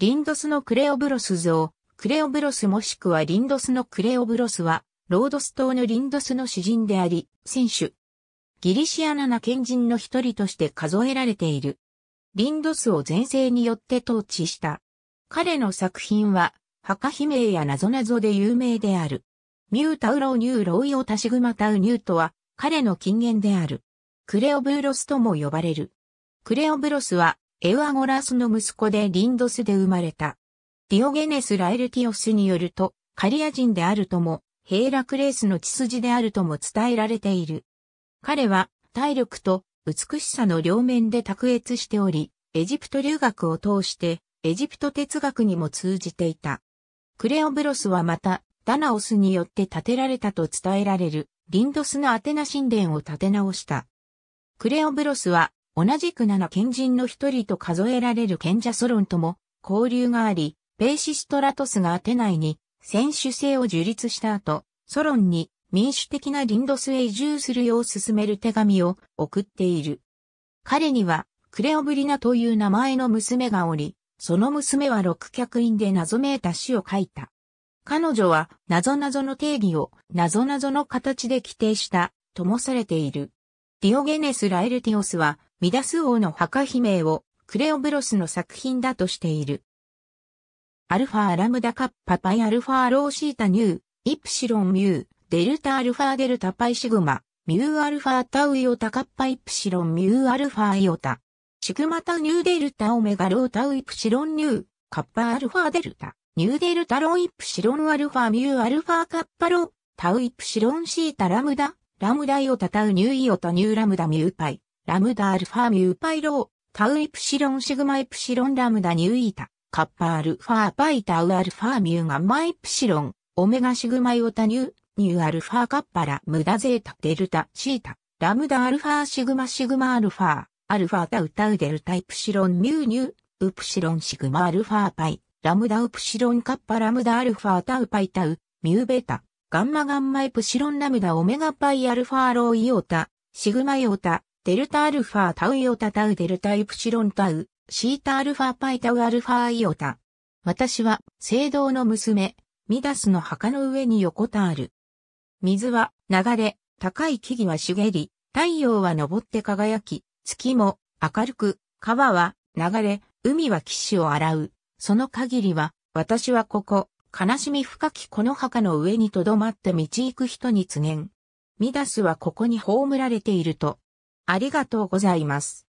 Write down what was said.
リンドスのクレオブロス像、クレオブロスもしくはリンドスのクレオブロスは、ロードス島のリンドスの詩人であり、選手。ギリシアナナ賢人の一人として数えられている。リンドスを前世によって統治した。彼の作品は、墓碑名や謎々で有名である。ミュータウローニューロイオタシグマタウニュートは、彼の近縁である。クレオブロスとも呼ばれる。クレオブロスは、エウアゴラスの息子でリンドスで生まれた。ディオゲネス・ラエルティオスによると、カリア人であるとも、ヘイラクレースの血筋であるとも伝えられている。彼は、体力と美しさの両面で卓越しており、エジプト留学を通して、エジプト哲学にも通じていた。クレオブロスはまた、ダナオスによって建てられたと伝えられる、リンドスのアテナ神殿を建て直した。クレオブロスは、同じく7賢人の一人と数えられる賢者ソロンとも交流があり、ベーシストラトスがアテナイに選手制を樹立した後、ソロンに民主的なリンドスへ移住するよう進める手紙を送っている。彼にはクレオブリナという名前の娘がおり、その娘は六脚院で謎めいた詩を書いた。彼女は謎々の定義を謎々の形で規定したともされている。ディオゲネス・ラエルティオスはミダス王の墓鳴をクレオブロスの作品だとしている。アルファラムダカッパパイアルファローシータニュー、イプシロンミュー、デルタアルファデルタパイシグマ、ミューアルファタウイオタカッパイプシロンミューアルファイオタ。シグマタニューデルタオメガロータウイプシロンニュー、カッパアルファデルタ、ニューデルタロイプシロンアルファミューアルファカッパロー、タウイプシロンシータラムダ、ラムダイオタタウニューイオタニューラムダミューパイ。ラムダアルファミューパイロー、タウイプシロンシグマイプシロンラムダニューイータ、カッパアルファパイタウアルファミューガンマイプシロン、オメガシグマイオタニュー、ニューアルファカッパラムダゼータデルタシータ、ラムダアルファシグマシグマアルファ、アルファタウタウデルタイプシロンミューニュー、ウプシロンシグマアルファパイ、ラムダウプシロンカッパラムダアルファタウパイタウ、ミューベータ、ガンマガンマイプシロンラムダオメガパイアルファローイオタ、シグマイオタ、デルタアルファタウイオタタウデルタイプシロンタウ、シータアルファパイタウアルファイオタ。私は、聖堂の娘、ミダスの墓の上に横たわる。水は流れ、高い木々は茂り、太陽は昇って輝き、月も明るく、川は流れ、海は岸を洗う。その限りは、私はここ、悲しみ深きこの墓の上に留まって道行く人に告げん。ミダスはここに葬られていると、ありがとうございます。